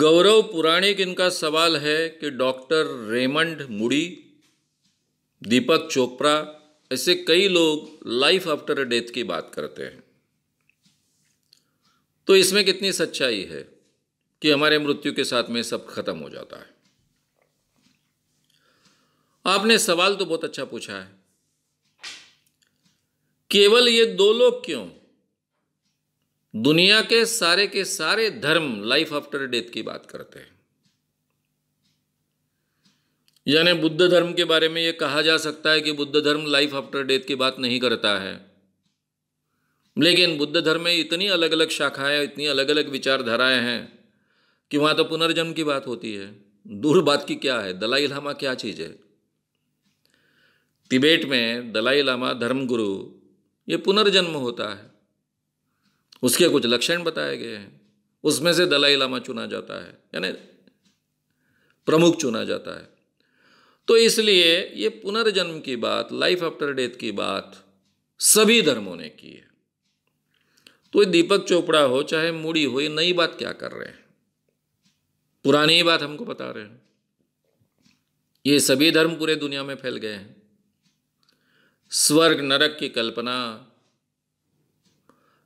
गौरव पुराणिक इनका सवाल है कि डॉक्टर रेमंड मुड़ी दीपक चोपड़ा ऐसे कई लोग लाइफ आफ्टर डेथ की बात करते हैं तो इसमें कितनी सच्चाई है कि हमारे मृत्यु के साथ में सब खत्म हो जाता है आपने सवाल तो बहुत अच्छा पूछा है केवल ये दो लोग क्यों दुनिया के सारे के सारे धर्म लाइफ आफ्टर डेथ की बात करते हैं यानी बुद्ध धर्म के बारे में यह कहा जा सकता है कि बुद्ध धर्म लाइफ आफ्टर डेथ की बात नहीं करता है लेकिन बुद्ध धर्म में इतनी अलग अलग शाखाएं इतनी अलग अलग विचारधाराएं हैं कि वहां तो पुनर्जन्म की बात होती है दूर बात की क्या है दलाई लामा क्या चीज़ है तिबेट में दलाई लामा धर्मगुरु ये पुनर्जन्म होता है उसके कुछ लक्षण बताए गए हैं उसमें से दलाई लामा चुना जाता है यानी प्रमुख चुना जाता है तो इसलिए ये पुनर्जन्म की बात लाइफ आफ्टर डेथ की बात सभी धर्मों ने की है तो दीपक चोपड़ा हो चाहे मूड़ी हो ये नई बात क्या कर रहे हैं पुरानी बात हमको बता रहे हैं ये सभी धर्म पूरे दुनिया में फैल गए हैं स्वर्ग नरक की कल्पना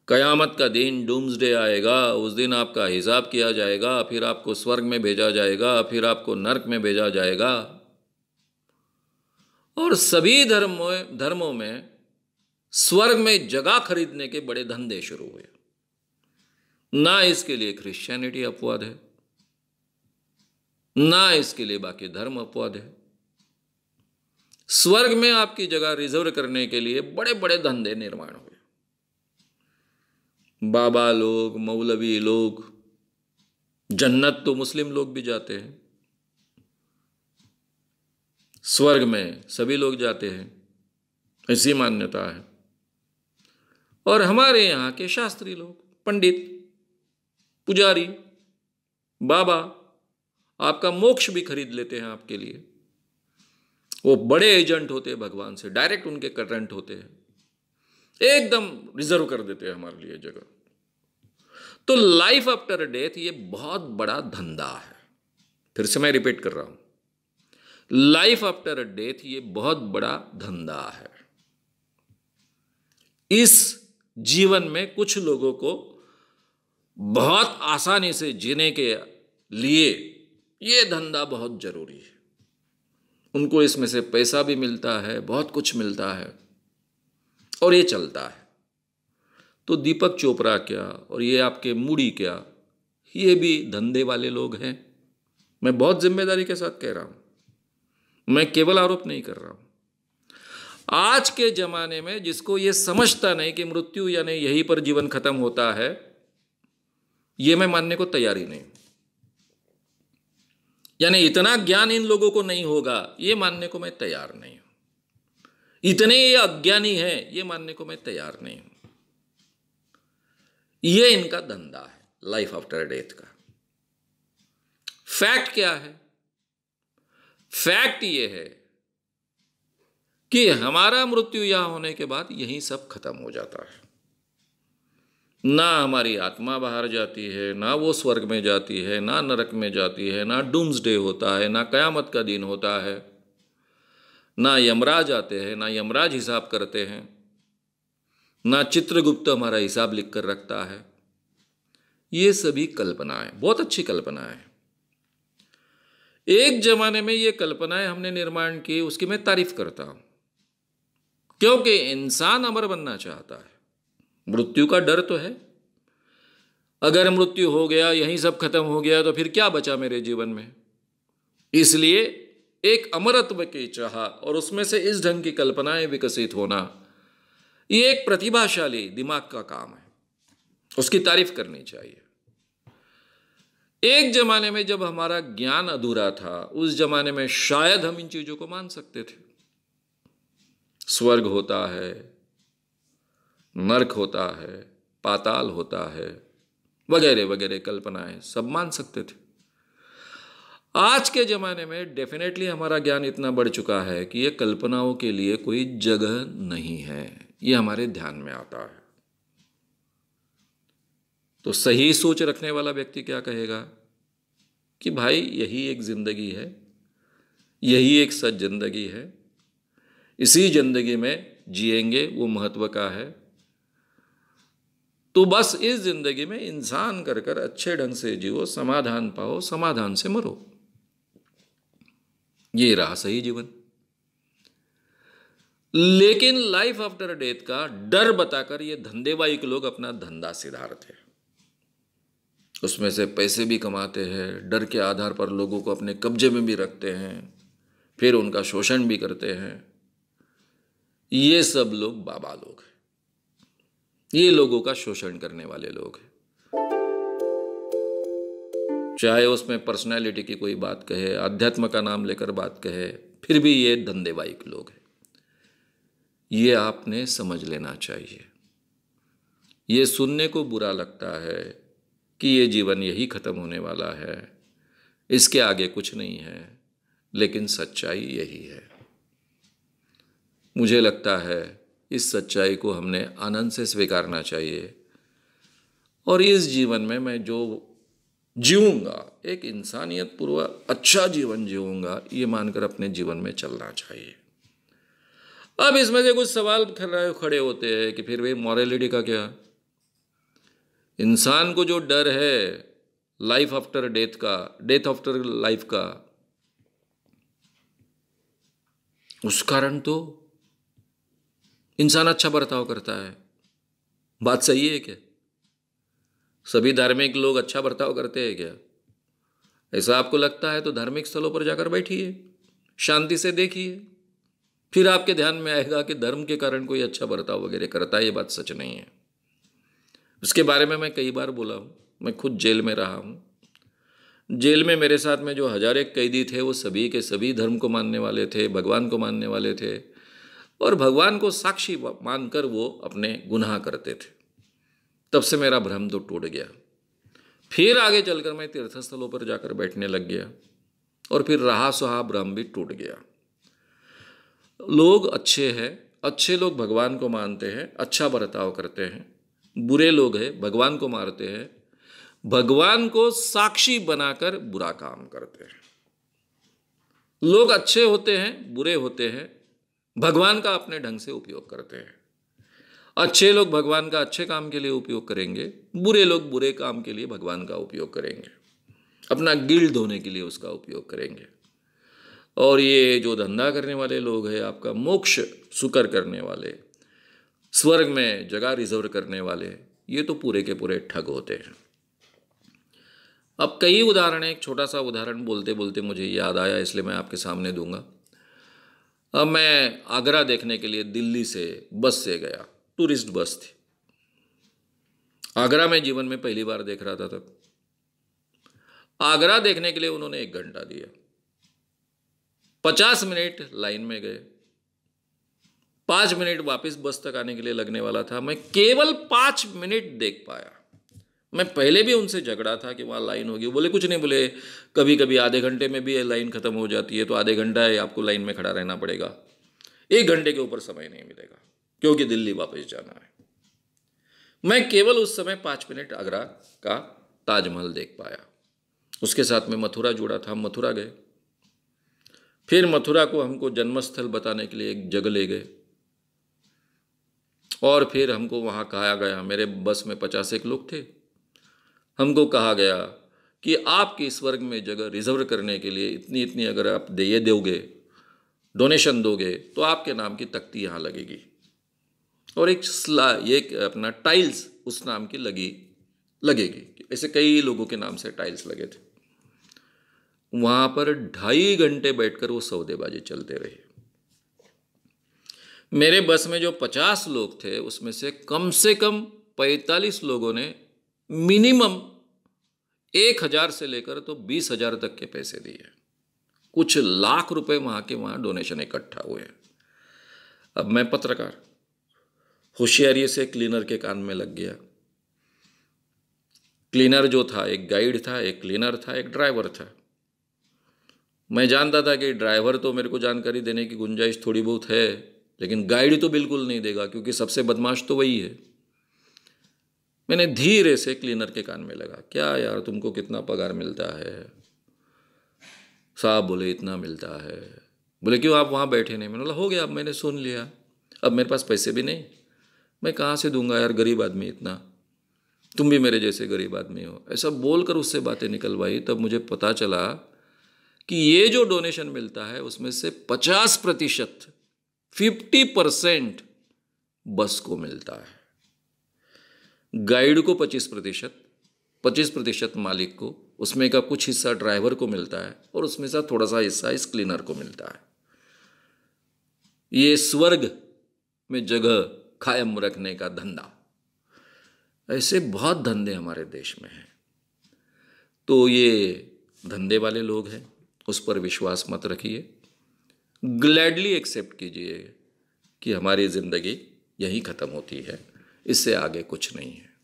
क़यामत का दिन डूम्सडे आएगा उस दिन आपका हिसाब किया जाएगा फिर आपको स्वर्ग में भेजा जाएगा फिर आपको नरक में भेजा जाएगा और सभी धर्मों धर्मों में स्वर्ग में जगह खरीदने के बड़े धंधे शुरू हुए ना इसके लिए क्रिश्चियनिटी अपवाद है ना इसके लिए बाकी धर्म अपवाद है स्वर्ग में आपकी जगह रिजर्व करने के लिए बड़े बड़े धंधे निर्माण हुए बाबा लोग मौलवी लोग जन्नत तो मुस्लिम लोग भी जाते हैं स्वर्ग में सभी लोग जाते हैं ऐसी मान्यता है और हमारे यहाँ के शास्त्री लोग पंडित पुजारी बाबा आपका मोक्ष भी खरीद लेते हैं आपके लिए वो बड़े एजेंट होते हैं भगवान से डायरेक्ट उनके करंट होते हैं एकदम रिजर्व कर देते हैं हमारे लिए जगह तो लाइफ आफ्टर डेथ ये बहुत बड़ा धंधा है फिर से मैं रिपीट कर रहा हूं लाइफ आफ्टर डेथ ये बहुत बड़ा धंधा है इस जीवन में कुछ लोगों को बहुत आसानी से जीने के लिए ये धंधा बहुत जरूरी है उनको इसमें से पैसा भी मिलता है बहुत कुछ मिलता है और ये चलता है तो दीपक चोपड़ा क्या और ये आपके मूडी क्या ये भी धंधे वाले लोग हैं मैं बहुत जिम्मेदारी के साथ कह रहा हूं मैं केवल आरोप नहीं कर रहा हूं आज के जमाने में जिसको ये समझता नहीं कि मृत्यु यानी यही पर जीवन खत्म होता है ये मैं मानने को तैयार ही नहीं यानी इतना ज्ञान इन लोगों को नहीं होगा ये मानने को मैं तैयार नहीं हूं इतने ये अज्ञानी है ये मानने को मैं तैयार नहीं हूं ये इनका धंधा है लाइफ आफ्टर डेथ का फैक्ट क्या है फैक्ट ये है कि हमारा मृत्यु यहां होने के बाद यही सब खत्म हो जाता है ना हमारी आत्मा बाहर जाती है ना वो स्वर्ग में जाती है ना नरक में जाती है ना डूम्स डे होता है ना कयामत का दिन होता है ना यमराज आते हैं ना यमराज हिसाब करते हैं ना चित्रगुप्त हमारा हिसाब लिख कर रखता है ये सभी कल्पनाएं बहुत अच्छी कल्पनाएं एक जमाने में ये कल्पनाएं हमने निर्माण की उसकी मैं तारीफ करता हूं क्योंकि इंसान अमर बनना चाहता है मृत्यु का डर तो है अगर मृत्यु हो गया यही सब खत्म हो गया तो फिर क्या बचा मेरे जीवन में इसलिए एक अमरत्व की चाह और उसमें से इस ढंग की कल्पनाएं विकसित होना ये एक प्रतिभाशाली दिमाग का काम है उसकी तारीफ करनी चाहिए एक जमाने में जब हमारा ज्ञान अधूरा था उस जमाने में शायद हम इन चीजों को मान सकते थे स्वर्ग होता है नरक होता है पाताल होता है वगैरह वगैरह कल्पनाएं सब मान सकते थे आज के ज़माने में डेफिनेटली हमारा ज्ञान इतना बढ़ चुका है कि ये कल्पनाओं के लिए कोई जगह नहीं है ये हमारे ध्यान में आता है तो सही सोच रखने वाला व्यक्ति क्या कहेगा कि भाई यही एक ज़िंदगी है यही एक सच ज़िंदगी है इसी ज़िंदगी में जिएंगे वो महत्व का है तो बस इस ज़िंदगी में इंसान कर कर अच्छे ढंग से जियो समाधान पाओ समाधान से मरो ये रहा सही जीवन लेकिन लाइफ आफ्टर डेथ का डर बताकर ये धंधेबाई के लोग अपना धंधा सिधारते हैं उसमें से पैसे भी कमाते हैं डर के आधार पर लोगों को अपने कब्जे में भी रखते हैं फिर उनका शोषण भी करते हैं ये सब लोग बाबा लोग हैं ये लोगों का शोषण करने वाले लोग हैं चाहे उसमें पर्सनैलिटी की कोई बात कहे अध्यात्म का नाम लेकर बात कहे फिर भी ये धंधेबाइक लोग हैं ये आपने समझ लेना चाहिए ये सुनने को बुरा लगता है कि ये जीवन यही ख़त्म होने वाला है इसके आगे कुछ नहीं है लेकिन सच्चाई यही है मुझे लगता है इस सच्चाई को हमने आनंद से स्वीकारना चाहिए और इस जीवन में मैं जो जीऊँगा एक इंसानियत पूर्वक अच्छा जीवन जीऊँगा ये मानकर अपने जीवन में चलना चाहिए अब इसमें से कुछ सवाल खड़े होते हैं कि फिर भाई मॉरेलिटी का क्या इंसान को जो डर है लाइफ आफ्टर डेथ का डेथ आफ्टर लाइफ का उस कारण तो इंसान अच्छा बर्ताव करता है बात सही है क्या सभी धार्मिक लोग अच्छा बर्ताव करते हैं क्या ऐसा आपको लगता है तो धार्मिक स्थलों पर जाकर बैठिए शांति से देखिए फिर आपके ध्यान में आएगा कि धर्म के कारण कोई अच्छा बर्ताव वगैरह करता है ये बात सच नहीं है उसके बारे में मैं कई बार बोला हूँ मैं खुद जेल में रहा हूँ जेल में मेरे साथ में जो हजारे कैदी थे वो सभी के सभी धर्म को मानने वाले थे भगवान को मानने वाले थे और भगवान को साक्षी मानकर वो अपने गुनाह करते थे तब से मेरा भ्रम तो टूट गया फिर आगे चलकर मैं तीर्थस्थलों पर जाकर बैठने लग गया और फिर रहा सुहा भ्रम भी टूट गया लोग अच्छे हैं अच्छे लोग भगवान को मानते हैं अच्छा बर्ताव करते हैं बुरे लोग हैं भगवान को मारते हैं भगवान को साक्षी बनाकर बुरा काम करते हैं लोग अच्छे होते हैं बुरे होते हैं भगवान का अपने ढंग से उपयोग करते हैं अच्छे लोग भगवान का अच्छे काम के लिए उपयोग करेंगे बुरे लोग बुरे काम के लिए भगवान का उपयोग करेंगे अपना गिल धोने के लिए उसका उपयोग करेंगे और ये जो धंधा करने वाले लोग हैं आपका मोक्ष सुकर करने वाले स्वर्ग में जगह रिजर्व करने वाले ये तो पूरे के पूरे ठग होते हैं अब कई उदाहरण एक छोटा सा उदाहरण बोलते बोलते मुझे याद आया इसलिए मैं आपके सामने दूंगा अब मैं आगरा देखने के लिए दिल्ली से बस से गया टूरिस्ट बस थी आगरा में जीवन में पहली बार देख रहा था तब आगरा देखने के लिए उन्होंने एक घंटा दिया पचास मिनट लाइन में गए पांच मिनट वापस बस तक आने के लिए लगने वाला था मैं केवल पांच मिनट देख पाया मैं पहले भी उनसे झगड़ा था कि वहां लाइन होगी बोले कुछ नहीं बोले कभी कभी आधे घंटे में भी लाइन ख़त्म हो जाती है तो आधे घंटा आपको लाइन में खड़ा रहना पड़ेगा एक घंटे के ऊपर समय नहीं मिलेगा क्योंकि दिल्ली वापस जाना है मैं केवल उस समय पांच मिनट आगरा का ताजमहल देख पाया उसके साथ में मथुरा जुड़ा था हम मथुरा गए फिर मथुरा को हमको जन्मस्थल बताने के लिए एक जगह ले गए और फिर हमको वहां कहा गया मेरे बस में पचास एक लोग थे हमको कहा गया कि आपके इस वर्ग में जगह रिजर्व करने के लिए इतनी इतनी अगर आप दे दोगे डोनेशन दोगे तो आपके नाम की तख्ती यहां लगेगी और एक स्ला ये एक अपना टाइल्स उस नाम की लगी लगेगी ऐसे कई लोगों के नाम से टाइल्स लगे थे वहां पर ढाई घंटे बैठकर वो सौदेबाजी चलते रहे मेरे बस में जो पचास लोग थे उसमें से कम से कम पैंतालीस लोगों ने मिनिमम एक हज़ार से लेकर तो बीस हज़ार तक के पैसे दिए कुछ लाख रुपए वहां के वहां डोनेशन इकट्ठा हुए अब मैं पत्रकार होशियारी से क्लीनर के कान में लग गया क्लीनर जो था एक गाइड था एक क्लीनर था एक ड्राइवर था मैं जानता था कि ड्राइवर तो मेरे को जानकारी देने की गुंजाइश थोड़ी बहुत है लेकिन गाइड तो बिल्कुल नहीं देगा क्योंकि सबसे बदमाश तो वही है मैंने धीरे से क्लीनर के कान में लगा क्या यार तुमको कितना पगार मिलता है साहब बोले इतना मिलता है बोले क्यों आप वहाँ बैठे नहीं मैंने बोला हो गया अब मैंने सुन लिया अब मेरे पास पैसे भी नहीं मैं कहाँ से दूंगा यार गरीब आदमी इतना तुम भी मेरे जैसे गरीब आदमी हो ऐसा बोलकर उससे बातें निकलवाई तब मुझे पता चला कि ये जो डोनेशन मिलता है उसमें से पचास प्रतिशत फिफ्टी परसेंट बस को मिलता है गाइड को पच्चीस प्रतिशत पच्चीस प्रतिशत मालिक को उसमें का कुछ हिस्सा ड्राइवर को मिलता है और उसमें से थोड़ा सा हिस्सा इस क्लीनर को मिलता है ये स्वर्ग में जगह कायम रखने का धंधा ऐसे बहुत धंधे हमारे देश में हैं तो ये धंधे वाले लोग हैं उस पर विश्वास मत रखिए ग्लैडली एक्सेप्ट कीजिए कि हमारी ज़िंदगी यहीं ख़त्म होती है इससे आगे कुछ नहीं है